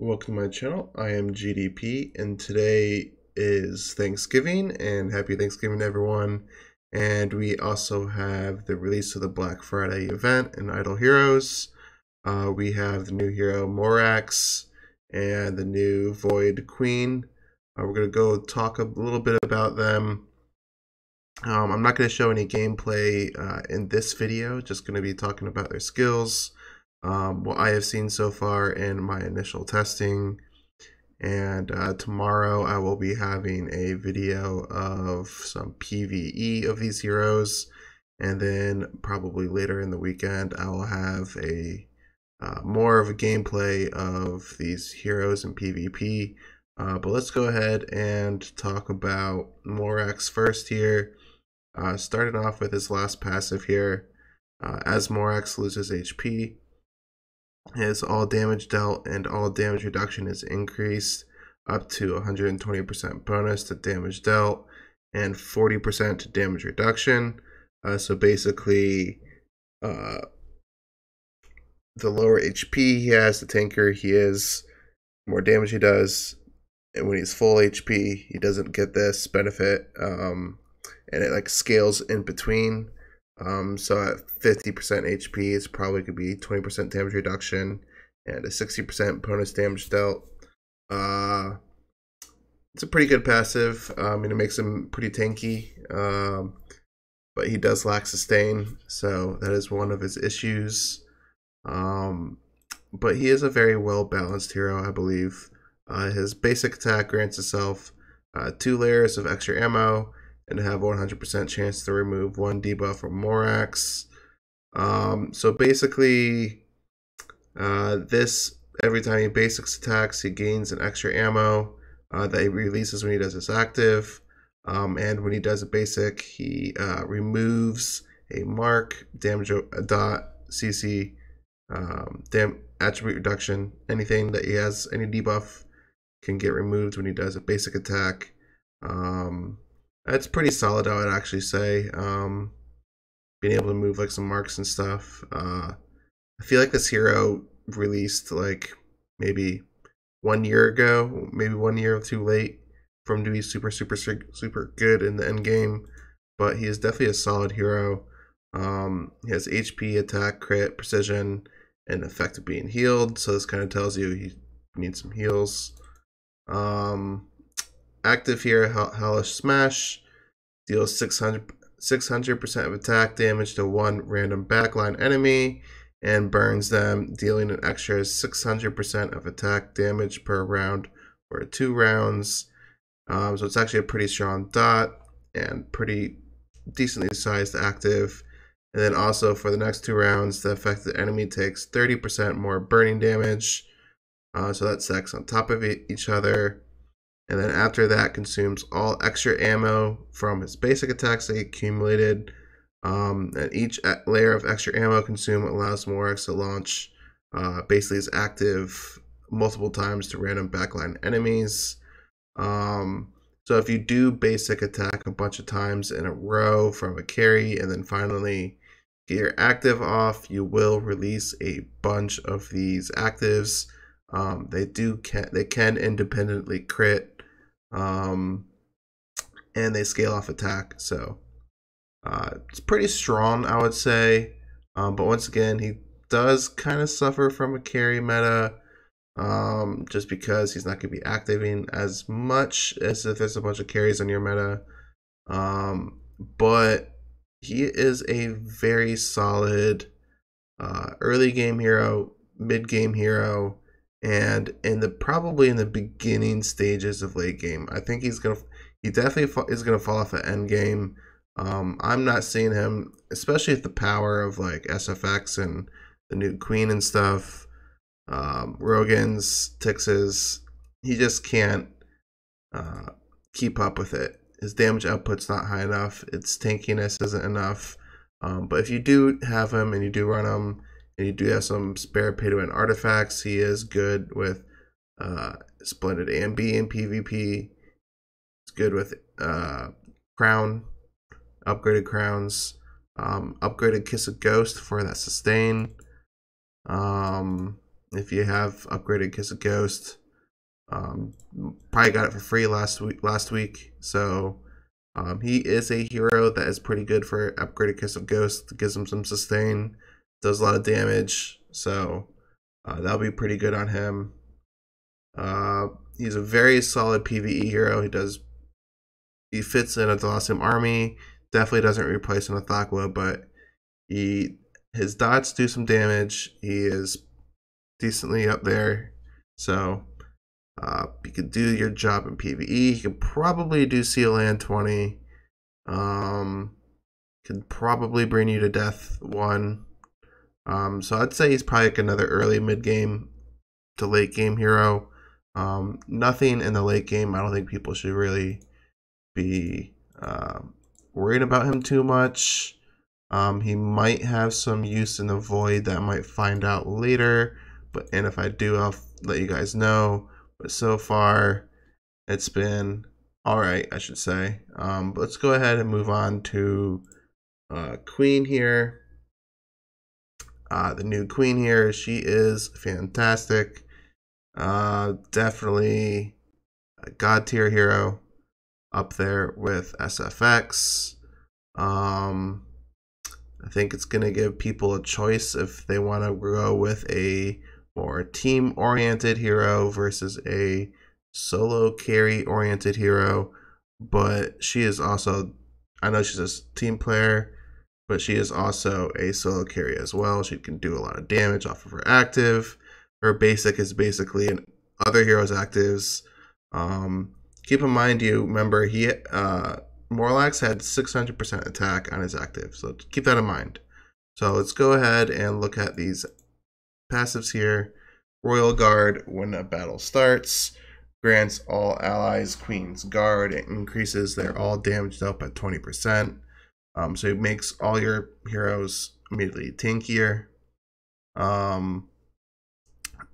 Welcome to my channel. I am GDP and today is Thanksgiving and happy Thanksgiving everyone. And we also have the release of the Black Friday event and Idle Heroes. Uh, we have the new hero Morax and the new Void Queen. Uh, we're going to go talk a little bit about them. Um, I'm not going to show any gameplay uh, in this video, just going to be talking about their skills um, what I have seen so far in my initial testing. And uh, tomorrow I will be having a video of some PvE of these heroes. And then probably later in the weekend, I will have a uh, more of a gameplay of these heroes in PvP. Uh, but let's go ahead and talk about Morax first here. Uh, starting off with his last passive here. Uh, as Morax loses HP, is all damage dealt and all damage reduction is increased up to 120% bonus to damage dealt and 40% to damage reduction. Uh, so basically, uh, the lower HP he has, the tanker he is, more damage he does. And when he's full HP, he doesn't get this benefit. Um, and it like scales in between um, so at 50% HP, it's probably could be 20% damage reduction and a 60% bonus damage dealt. Uh, it's a pretty good passive. Um, I and it makes him pretty tanky. Um, but he does lack sustain, so that is one of his issues. Um, but he is a very well balanced hero, I believe. Uh, his basic attack grants itself uh, two layers of extra ammo and have 100% chance to remove one debuff from Morax. Um, so basically, uh, this every time he basics attacks, he gains an extra ammo uh, that he releases when he does his active. Um, and when he does a basic, he uh, removes a mark, damage uh, dot, CC, um, dam- attribute reduction. Anything that he has, any debuff, can get removed when he does a basic attack. Um, it's pretty solid, I would actually say. Um, being able to move like some marks and stuff. Uh, I feel like this hero released like maybe one year ago, maybe one year too late from to be super, super, super good in the end game. But he is definitely a solid hero. Um, he has HP, attack, crit, precision, and effect of being healed. So this kind of tells you he needs some heals. Um, active here, Hellish Smash deals 600 percent of attack damage to one random backline enemy and burns them, dealing an extra 600% of attack damage per round for two rounds. Um, so it's actually a pretty strong dot and pretty decently sized active. And then also for the next two rounds, the affected enemy takes 30% more burning damage. Uh, so that stacks on top of each other and then after that consumes all extra ammo from its basic attacks they accumulated. Um, and each layer of extra ammo consumed allows Morix to launch uh, basically his active multiple times to random backline enemies. Um, so if you do basic attack a bunch of times in a row from a carry and then finally get your active off, you will release a bunch of these actives. Um, they do can they can independently crit um, and they scale off attack. So uh, it's pretty strong, I would say. Um, but once again, he does kind of suffer from a carry meta um, just because he's not going to be activating as much as if there's a bunch of carries on your meta. Um, but he is a very solid uh, early game hero, mid game hero, and in the probably in the beginning stages of late game. I think he's gonna he definitely is gonna fall off at end game. Um, I'm not seeing him, especially with the power of like SFX and the new Queen and stuff, um, Rogan's Tix's. He just can't uh, keep up with it. His damage output's not high enough. Its tankiness isn't enough. Um, but if you do have him and you do run him, and you do have some spare pay to win artifacts. He is good with uh, Splendid AMB in PvP. He's good with uh, Crown, upgraded Crowns, um, upgraded Kiss of Ghost for that sustain. Um, if you have upgraded Kiss of Ghost, um, probably got it for free last week. Last week, so um, he is a hero that is pretty good for upgraded Kiss of Ghost. Gives him some sustain does a lot of damage, so uh, that'll be pretty good on him. Uh, he's a very solid PVE hero. He does he fits in a Thalassim army. Definitely doesn't replace an Athakwa, but he his dots do some damage. He is decently up there, so uh, you can do your job in PVE. You can probably do CLAN 20. Um, can probably bring you to death one. Um, so I'd say he's probably like another early mid game to late game hero. Um, nothing in the late game. I don't think people should really be uh, worried about him too much. Um, he might have some use in the void that I might find out later. But and if I do, I'll let you guys know. But so far, it's been all right, I should say. Um, let's go ahead and move on to uh, Queen here uh, the new queen here. She is fantastic. Uh, definitely a god tier hero up there with SFX. Um, I think it's going to give people a choice if they want to go with a more team oriented hero versus a solo carry oriented hero. But she is also, I know she's a team player, but she is also a solo carry as well. She can do a lot of damage off of her active. Her basic is basically an other heroes actives. Um, keep in mind, you remember he uh, Morlax had 600% attack on his active, so keep that in mind. So let's go ahead and look at these passives here. Royal Guard, when a battle starts, grants all allies Queen's Guard. It increases their all damage up by 20%. Um, so it makes all your heroes immediately tankier. Um,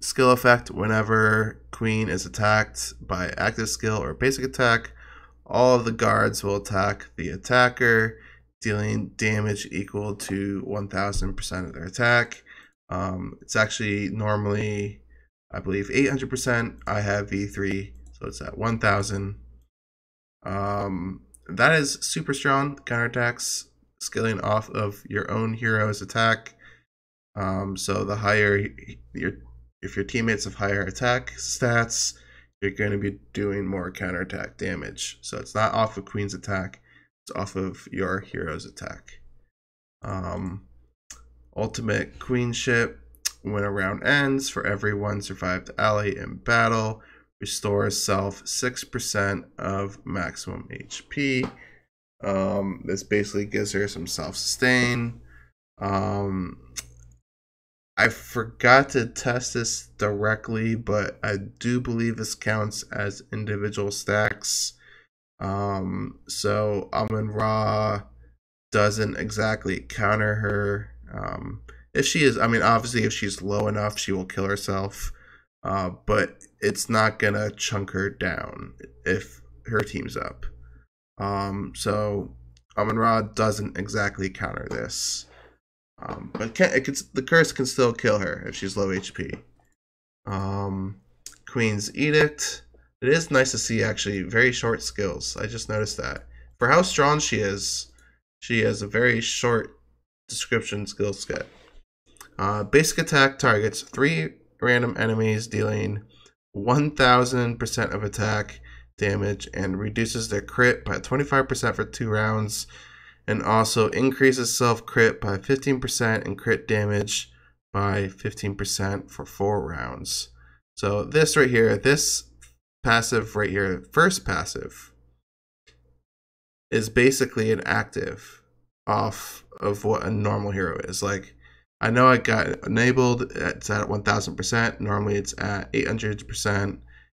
skill effect whenever Queen is attacked by active skill or basic attack, all of the guards will attack the attacker, dealing damage equal to 1000% of their attack. Um, it's actually normally, I believe, 800%. I have V3, so it's at 1000. Um, that is super strong. Counterattacks scaling off of your own hero's attack. Um, so the higher your if your teammates have higher attack stats, you're going to be doing more counterattack damage. So it's not off of Queen's attack; it's off of your hero's attack. Um, ultimate Queenship. When a round ends, for every one survived ally in battle, restores self 6% of maximum HP. Um, this basically gives her some self-sustain. Um, I forgot to test this directly, but I do believe this counts as individual stacks. Um, so Amon Ra doesn't exactly counter her. Um, if she is, I mean, obviously, if she's low enough, she will kill herself uh, but it's not gonna chunk her down if her team's up. Um, so Amon Ra doesn't exactly counter this, um, but can, can, the curse can still kill her if she's low HP. Um, Queen's Edict. It is nice to see actually very short skills. I just noticed that for how strong she is, she has a very short description skill set. Uh, basic attack targets three random enemies, dealing 1000% of attack damage and reduces their crit by 25% for two rounds, and also increases self crit by 15% and crit damage by 15% for four rounds. So, this right here, this passive right here, first passive, is basically an active off of what a normal hero is. Like, I know I got enabled. It's at 1000%. Normally it's at 800%.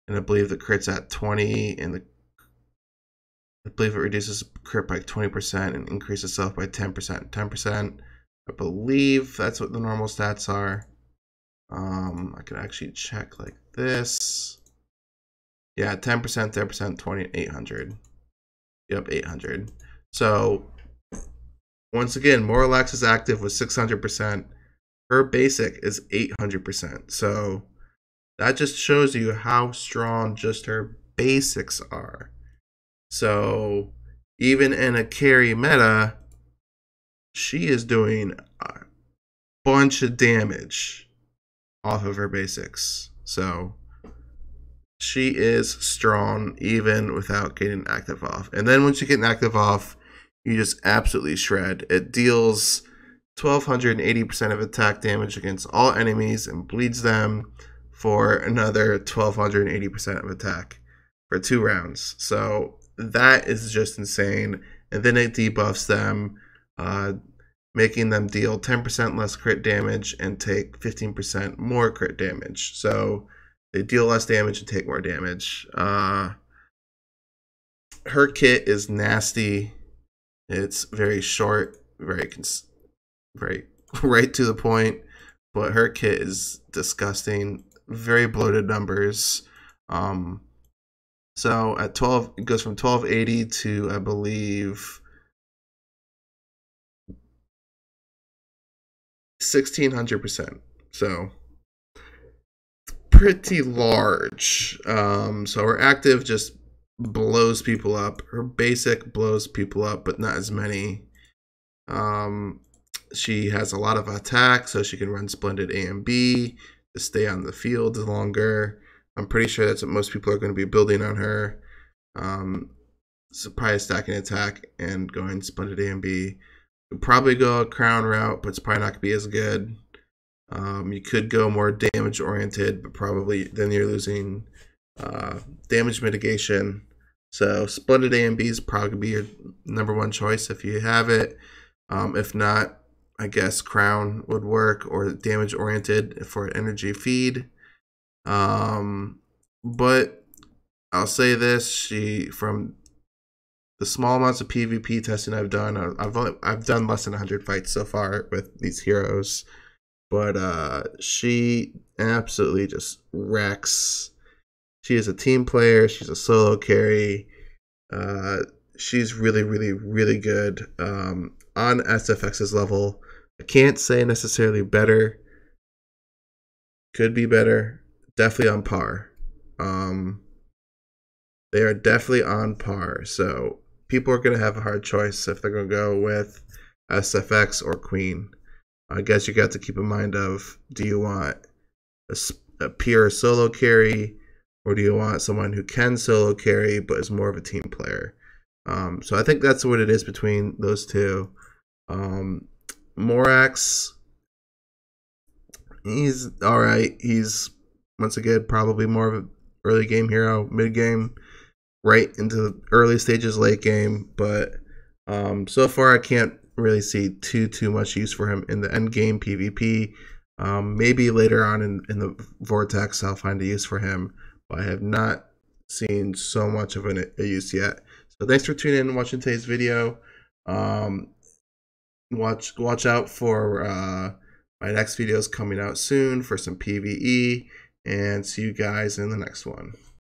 And I believe the crit's at 20. And the I believe it reduces crit by 20% and increases itself by 10%. 10%. I believe that's what the normal stats are. Um, I could actually check like this. Yeah, 10%, 10%, 20, 800. Yep, 800. So once again, Moralax is active with 600% her basic is 800%. So that just shows you how strong just her basics are. So even in a carry meta, she is doing a bunch of damage off of her basics. So she is strong even without getting active off. And then once you get an active off, you just absolutely shred. It deals 1280% of attack damage against all enemies and bleeds them for another 1280% of attack for two rounds. So that is just insane. And then it debuffs them, uh, making them deal 10% less crit damage and take 15% more crit damage. So they deal less damage and take more damage. Uh, her kit is nasty. It's very short, very cons- right right to the point. But her kit is disgusting. Very bloated numbers. Um, so at 12, it goes from 1280 to, I believe, 1600%. So pretty large. Um, so her active just blows people up. Her basic blows people up, but not as many. Um, she has a lot of attack, so she can run Splendid A and B to stay on the field longer. I'm pretty sure that's what most people are going to be building on her. Um, surprise stacking attack and going Splendid A and B. You'll probably go a crown route, but it's probably not going to be as good. Um, you could go more damage oriented, but probably then you're losing uh, damage mitigation. So Splendid A and B is probably be your number one choice if you have it. Um, if not, I guess crown would work or damage oriented for energy feed. Um, but I'll say this: she from the small amounts of PvP testing I've done, I've only, I've done less than 100 fights so far with these heroes, but uh, she absolutely just wrecks. She is a team player. She's a solo carry. Uh, she's really, really, really good um, on SFX's level. I can't say necessarily better. Could be better. Definitely on par. Um, they are definitely on par. So people are going to have a hard choice if they're going to go with SFX or Queen. I guess you got to keep in mind of do you want a, a pure solo carry or do you want someone who can solo carry but is more of a team player? Um, so I think that's what it is between those two. Um, Morax, he's all right. He's once again probably more of an early game hero, mid game, right into the early stages, late game. But um, so far, I can't really see too too much use for him in the end game PvP. Um, maybe later on in, in the vortex, I'll find a use for him, but I have not seen so much of an, a use yet. So thanks for tuning in and watching today's video. Um, watch watch out for uh, my next videos coming out soon for some PVE. And see you guys in the next one.